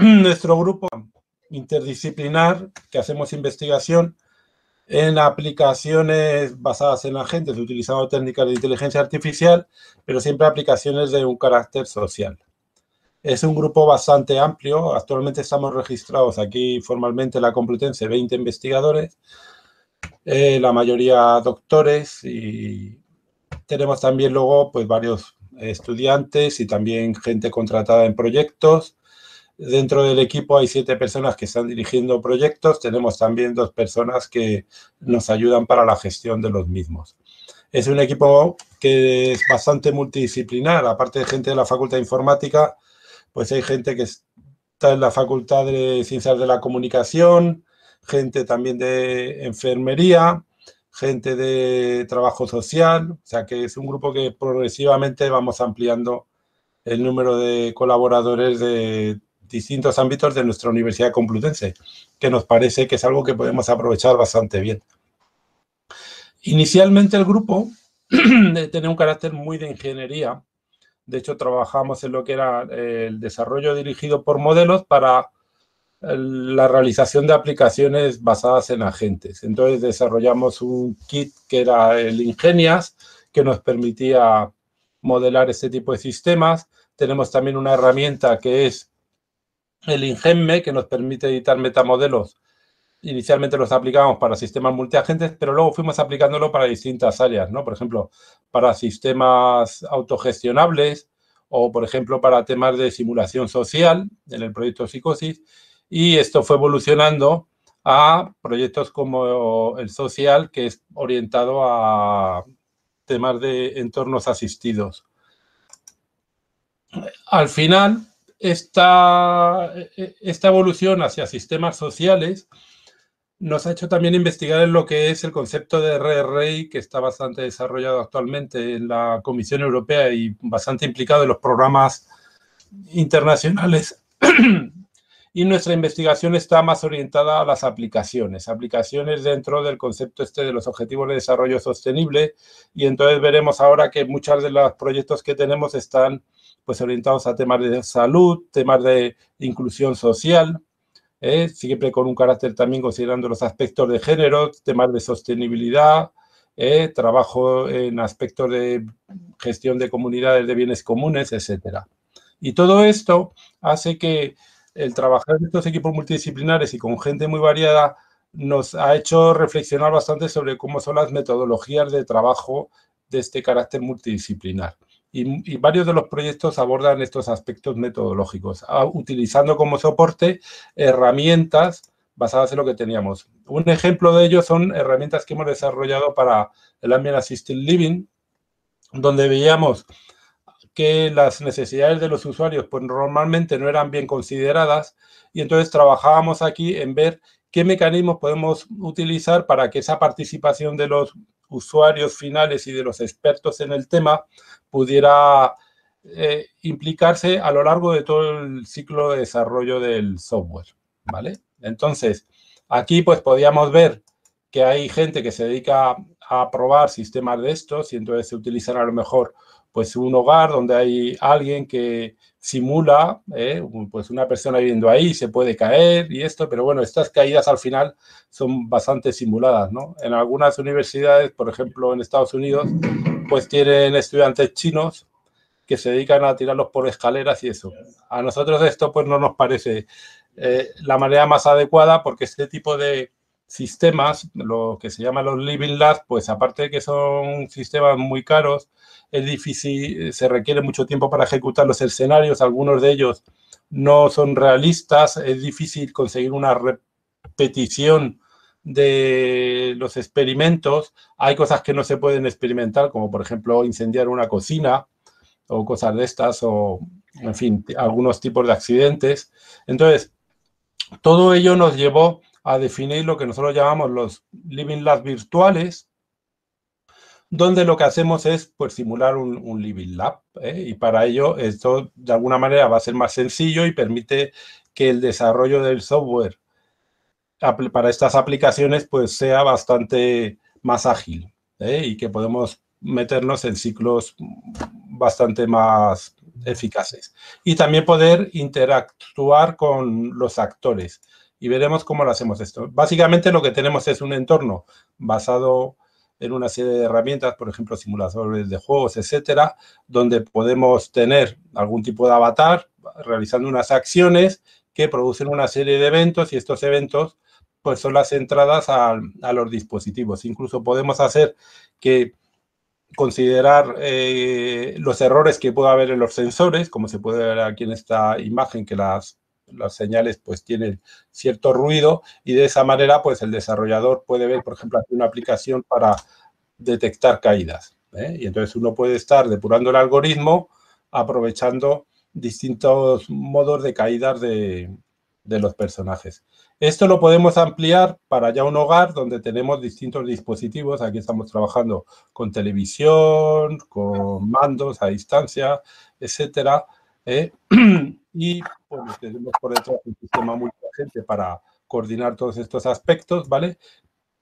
nuestro grupo interdisciplinar que hacemos investigación en aplicaciones basadas en agentes, utilizando técnicas de inteligencia artificial, pero siempre aplicaciones de un carácter social. Es un grupo bastante amplio. Actualmente estamos registrados aquí formalmente en la Complutense 20 investigadores, eh, la mayoría doctores y tenemos también luego pues varios estudiantes y también gente contratada en proyectos Dentro del equipo hay siete personas que están dirigiendo proyectos. Tenemos también dos personas que nos ayudan para la gestión de los mismos. Es un equipo que es bastante multidisciplinar. Aparte de gente de la Facultad de Informática, pues hay gente que está en la Facultad de Ciencias de la Comunicación, gente también de enfermería, gente de trabajo social. O sea que es un grupo que progresivamente vamos ampliando el número de colaboradores de distintos ámbitos de nuestra Universidad Complutense, que nos parece que es algo que podemos aprovechar bastante bien. Inicialmente el grupo eh, tenía un carácter muy de ingeniería. De hecho, trabajamos en lo que era eh, el desarrollo dirigido por modelos para eh, la realización de aplicaciones basadas en agentes. Entonces desarrollamos un kit que era el Ingenias, que nos permitía modelar este tipo de sistemas. Tenemos también una herramienta que es el INGEMME, que nos permite editar metamodelos. Inicialmente los aplicábamos para sistemas multiagentes, pero luego fuimos aplicándolo para distintas áreas, ¿no? Por ejemplo, para sistemas autogestionables o, por ejemplo, para temas de simulación social en el proyecto Psicosis. Y esto fue evolucionando a proyectos como el social, que es orientado a temas de entornos asistidos. Al final, esta, e, e, esta evolución hacia sistemas sociales nos ha hecho también investigar en lo que es el concepto de RRI, que está bastante desarrollado actualmente en la Comisión Europea y bastante implicado en los programas internacionales y nuestra investigación está más orientada a las aplicaciones, aplicaciones dentro del concepto este de los objetivos de desarrollo sostenible y entonces veremos ahora que muchos de los proyectos que tenemos están pues orientados a temas de salud, temas de inclusión social, ¿eh? siempre con un carácter también considerando los aspectos de género, temas de sostenibilidad, ¿eh? trabajo en aspectos de gestión de comunidades de bienes comunes, etcétera. Y todo esto hace que el trabajar en estos equipos multidisciplinares y con gente muy variada nos ha hecho reflexionar bastante sobre cómo son las metodologías de trabajo de este carácter multidisciplinar. Y, varios de los proyectos abordan estos aspectos metodológicos, utilizando como soporte herramientas basadas en lo que teníamos. Un ejemplo de ello son herramientas que hemos desarrollado para el Ambient Assisted Living, donde veíamos que las necesidades de los usuarios pues normalmente no eran bien consideradas y entonces trabajábamos aquí en ver qué mecanismos podemos utilizar para que esa participación de los usuarios finales y de los expertos en el tema pudiera eh, implicarse a lo largo de todo el ciclo de desarrollo del software, ¿vale? Entonces, aquí pues podíamos ver que hay gente que se dedica a probar sistemas de estos y entonces se utilizan a lo mejor pues un hogar donde hay alguien que simula, ¿eh? pues una persona viviendo ahí, se puede caer y esto, pero bueno, estas caídas al final son bastante simuladas, ¿no? En algunas universidades, por ejemplo en Estados Unidos, pues tienen estudiantes chinos que se dedican a tirarlos por escaleras y eso. A nosotros esto pues no nos parece eh, la manera más adecuada porque este tipo de sistemas, lo que se llama los Living Labs, pues aparte de que son sistemas muy caros, es difícil, eh, se requiere mucho tiempo para ejecutar los escenarios, algunos de ellos no son realistas, es difícil conseguir una repetición de los experimentos, hay cosas que no se pueden experimentar, como por ejemplo incendiar una cocina o cosas de estas, o en fin, algunos tipos de accidentes. Entonces, todo ello nos llevó a definir lo que nosotros llamamos los Living Labs virtuales, donde lo que hacemos es pues, simular un, Living Lab. ¿eh? Y para ello, esto de alguna manera va a ser más sencillo y permite que el desarrollo del software para estas aplicaciones pues, sea bastante más ágil ¿eh? y que podemos meternos en ciclos bastante más eficaces. Y también poder interactuar con los actores. Y veremos cómo lo hacemos esto. Básicamente lo que tenemos es un entorno basado en una serie de herramientas, por ejemplo, simuladores de juegos, etcétera, donde podemos tener algún tipo de avatar realizando unas acciones que producen una serie de eventos y estos eventos pues son las entradas a, los dispositivos. Incluso podemos hacer que considerar eh, los errores que pueda haber en los sensores, como se puede ver aquí en esta imagen que las las señales pues tienen cierto ruido y de esa manera pues el desarrollador puede ver, por ejemplo, una aplicación para detectar caídas. ¿eh? Y entonces uno puede estar depurando el algoritmo aprovechando distintos modos de caídas de, los personajes. Esto lo podemos ampliar para ya un hogar donde tenemos distintos dispositivos. Aquí estamos trabajando con televisión, con mandos a distancia, etcétera. ¿eh? y pues, tenemos por detrás un sistema multiagente para coordinar todos estos aspectos, ¿vale?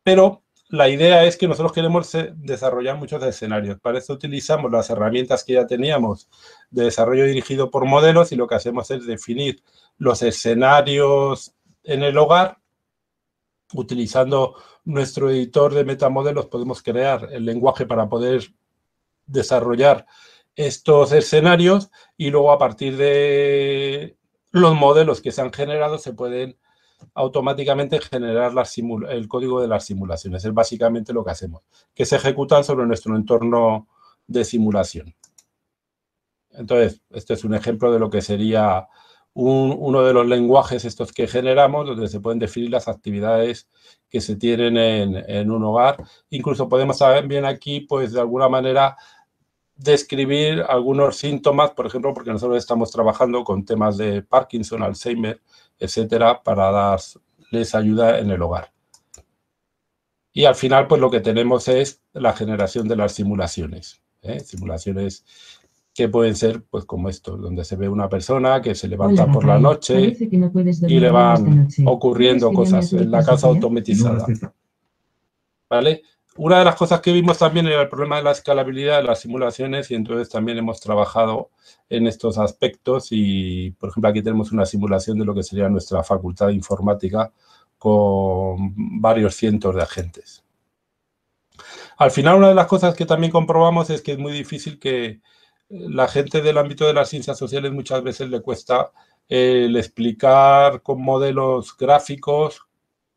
Pero la idea es que nosotros queremos eh, desarrollar muchos escenarios. Para eso utilizamos las herramientas que ya teníamos de desarrollo dirigido por modelos y lo que hacemos es definir los escenarios en el hogar. Utilizando nuestro editor de metamodelos podemos crear el lenguaje para poder desarrollar estos escenarios y luego a partir de los modelos que se han generado se pueden automáticamente generar el código de las simulaciones. Es básicamente lo que hacemos, que se ejecutan sobre nuestro entorno de simulación. Entonces, este es un ejemplo de lo que sería uno de los lenguajes estos que generamos, donde se pueden definir las actividades que se tienen en, un hogar. Incluso podemos saber bien aquí, pues, de alguna manera describir algunos síntomas, por ejemplo, porque nosotros estamos trabajando con temas de Parkinson, Alzheimer, etcétera, para darles ayuda en el hogar. Y al final, pues lo que tenemos es la generación de las simulaciones. ¿eh? Simulaciones que pueden ser, pues como esto, donde se ve una persona que se levanta por la noche y le van ocurriendo cosas en la casa automatizada. ¿Vale? Una de las cosas que vimos también era el problema de la escalabilidad de las simulaciones y entonces también hemos trabajado en estos aspectos y, por ejemplo, aquí tenemos una simulación de lo que sería nuestra facultad de informática con varios cientos de agentes. Al final, una de las cosas que también comprobamos es que es muy difícil que la gente del ámbito de las ciencias sociales muchas veces le cuesta eh, el explicar con modelos gráficos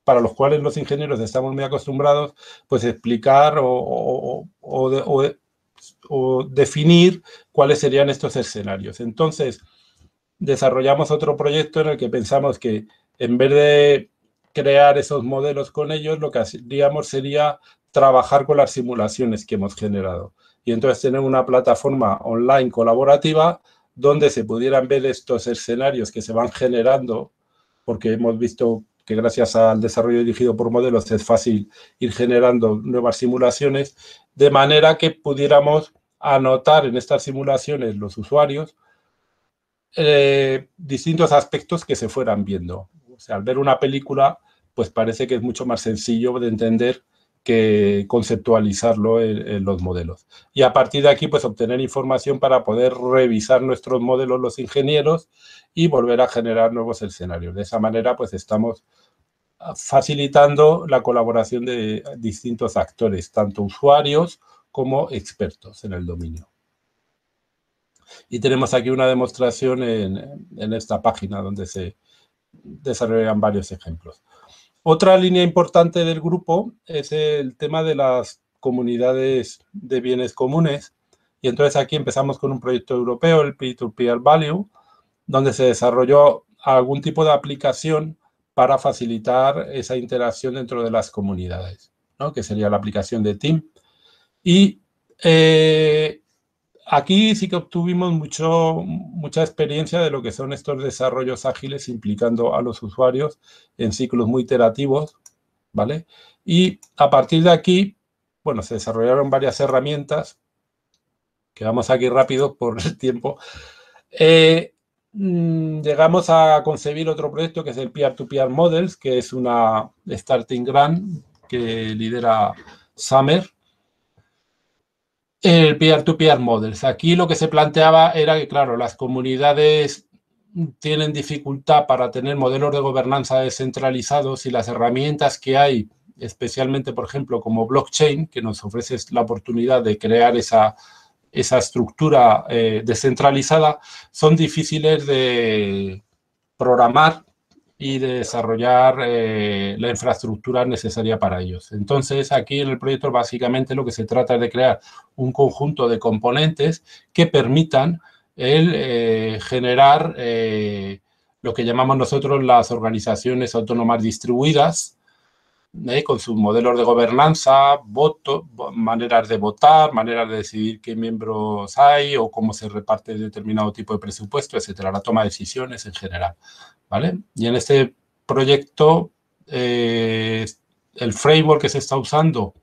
para los cuales los ingenieros estamos muy acostumbrados, pues explicar o, definir cuáles serían estos escenarios. Entonces, desarrollamos otro proyecto en el que pensamos que en vez de crear esos modelos con ellos, lo que haríamos sería trabajar con las simulaciones que hemos generado. Y entonces tener una plataforma online colaborativa donde se pudieran ver estos escenarios que se van generando, porque hemos visto que gracias al desarrollo dirigido por modelos es fácil ir generando nuevas simulaciones, de manera que pudiéramos anotar en estas simulaciones los usuarios eh, distintos aspectos que se fueran viendo. O sea, al ver una película, pues parece que es mucho más sencillo de entender que conceptualizarlo en, los modelos. Y a partir de aquí, pues obtener información para poder revisar nuestros modelos los ingenieros y volver a generar nuevos escenarios. De esa manera, pues estamos ah, facilitando la colaboración de distintos actores, tanto usuarios como expertos en el dominio. Y tenemos aquí una demostración en, en esta página donde se desarrollan varios ejemplos. Otra línea importante del grupo es el tema de las comunidades de bienes comunes. Y entonces aquí empezamos con un proyecto europeo, el P2P Value, donde se desarrolló algún tipo de aplicación para facilitar esa interacción dentro de las comunidades, ¿no? que sería la aplicación de Team. Y eh, aquí sí que obtuvimos mucho, mucha experiencia de lo que son estos desarrollos ágiles implicando a los usuarios en ciclos muy iterativos, ¿vale? Y a partir de aquí, bueno, se desarrollaron varias herramientas, que vamos aquí rápido por el tiempo. Eh, mm, llegamos a concebir otro proyecto que es el pr to pr Models, que es una starting grant que lidera Summer, el peer-to-peer models. Aquí lo que se planteaba era que, claro, las comunidades tienen dificultad para tener modelos de gobernanza descentralizados y las herramientas que hay, especialmente, por ejemplo, como blockchain, que nos ofrece la oportunidad de crear esa, esa estructura eh, descentralizada, son difíciles de programar y de desarrollar eh, la infraestructura necesaria para ellos. Entonces, aquí en el proyecto básicamente lo que se trata es de crear un conjunto de componentes que permitan el eh, generar eh, lo que llamamos nosotros las organizaciones autónomas distribuidas, ¿eh? con sus modelos de gobernanza, voto, maneras de votar, maneras de decidir qué miembros hay o cómo se reparte determinado tipo de presupuesto, etcétera, la toma de decisiones en general. ¿vale? Y en este proyecto, eh, el framework que se está usando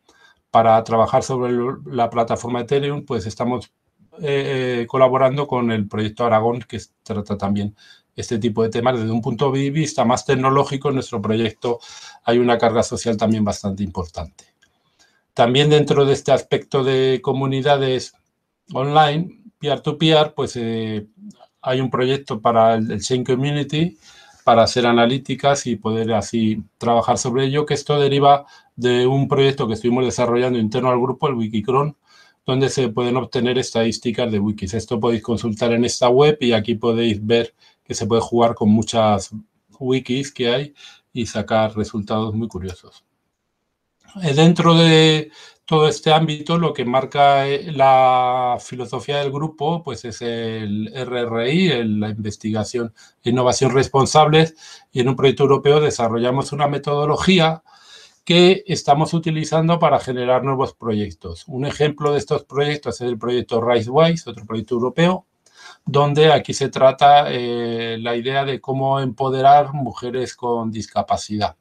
para trabajar sobre la plataforma Ethereum, pues estamos eh, colaborando con el proyecto Aragón, que trata también este tipo de temas desde un punto de vista más tecnológico, en nuestro proyecto hay una carga social también bastante importante. También dentro de este aspecto de comunidades online, peer-to-peer, pues eh, hay un proyecto para el, el Chain Community, para hacer analíticas y poder así trabajar sobre ello, que esto deriva de un proyecto que estuvimos desarrollando interno al grupo, el Wikicron, donde se pueden obtener estadísticas de wikis. Esto podéis consultar en esta web y aquí podéis ver que se puede jugar con muchas wikis que hay y sacar resultados muy curiosos. Eh, dentro de todo este ámbito, lo que marca eh, la filosofía del grupo pues es el RRI, la investigación e innovación responsables, y en un proyecto europeo desarrollamos una metodología que estamos utilizando para generar nuevos proyectos. Un ejemplo de estos proyectos es el proyecto RiseWise, otro proyecto europeo, donde aquí se trata eh, la idea de cómo empoderar mujeres con discapacidad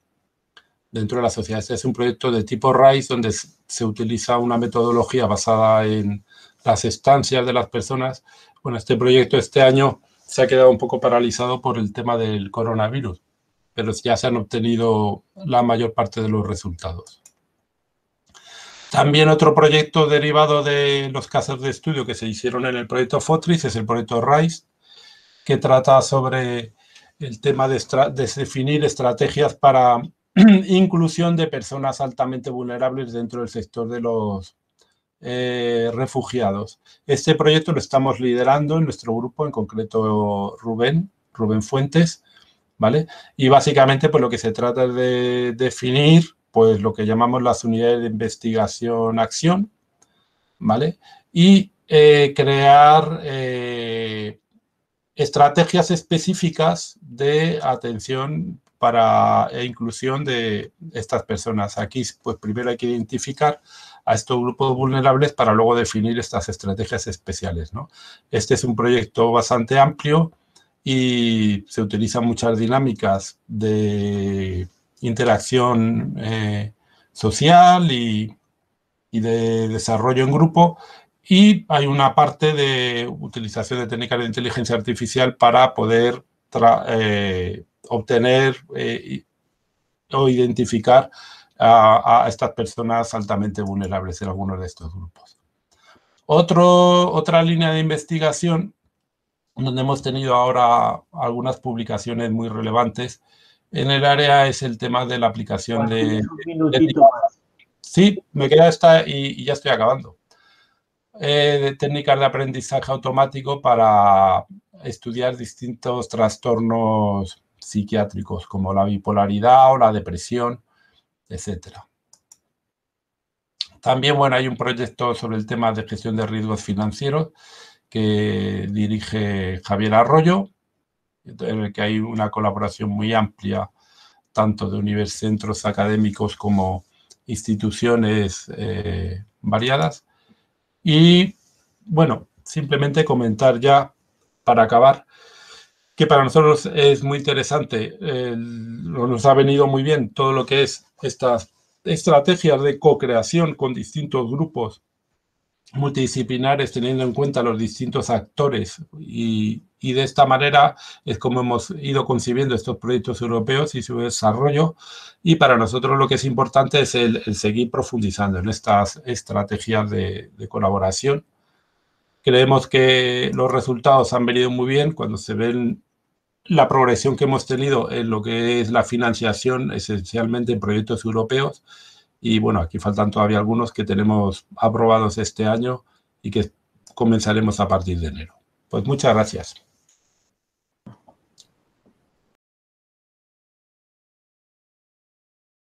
dentro de la sociedad. Este es un proyecto de tipo RISE donde se utiliza una metodología basada en las estancias de las personas. Bueno, este proyecto este año se ha quedado un poco paralizado por el tema del coronavirus, pero ya se han obtenido la mayor parte de los resultados. También otro proyecto derivado de los casos de estudio que se hicieron en el proyecto FOTRIS es el proyecto RISE, que trata sobre el tema de, definir estrategias para inclusión de personas altamente vulnerables dentro del sector de los eh, refugiados. Este proyecto lo estamos liderando en nuestro grupo, en concreto Rubén, Rubén Fuentes, ¿vale? Y básicamente pues lo que se trata es de definir pues lo que llamamos las unidades de investigación-acción, ¿vale? Y eh, crear eh, estrategias específicas de atención para e inclusión de estas personas. Aquí, pues primero hay que identificar a estos grupos vulnerables para luego definir estas estrategias especiales. ¿no? Este es un proyecto bastante amplio y se utilizan muchas dinámicas de interacción eh, social y, de desarrollo en grupo. Y hay una parte de utilización de técnicas de inteligencia artificial para poder eh, obtener eh, o identificar a, estas personas altamente vulnerables en algunos de estos grupos. otra línea de investigación, donde hemos tenido ahora algunas publicaciones muy relevantes, en el área es el tema de la aplicación de... sí, me queda esta y, ya estoy acabando. Eh, de técnicas de aprendizaje automático para estudiar distintos trastornos psiquiátricos como la bipolaridad o la depresión, etcétera. También, bueno, hay un proyecto sobre el tema de gestión de riesgos financieros que dirige Javier Arroyo que hay una colaboración muy amplia, tanto de universitarios centros académicos como instituciones eh, variadas. Y bueno, simplemente comentar ya para acabar que para nosotros es muy interesante, nos ha venido muy bien todo lo que es estas estrategias de co-creación con distintos grupos multidisciplinares teniendo en cuenta los distintos actores y, de esta manera es como hemos ido concibiendo estos proyectos europeos y su desarrollo y para nosotros lo que es importante es el, seguir profundizando en estas estrategias de, de, colaboración. Creemos que los resultados han venido muy bien cuando se ven la progresión que hemos tenido en lo que es la financiación esencialmente en proyectos europeos y bueno, aquí faltan todavía algunos que tenemos aprobados este año y que comenzaremos a partir de enero. Pues muchas gracias.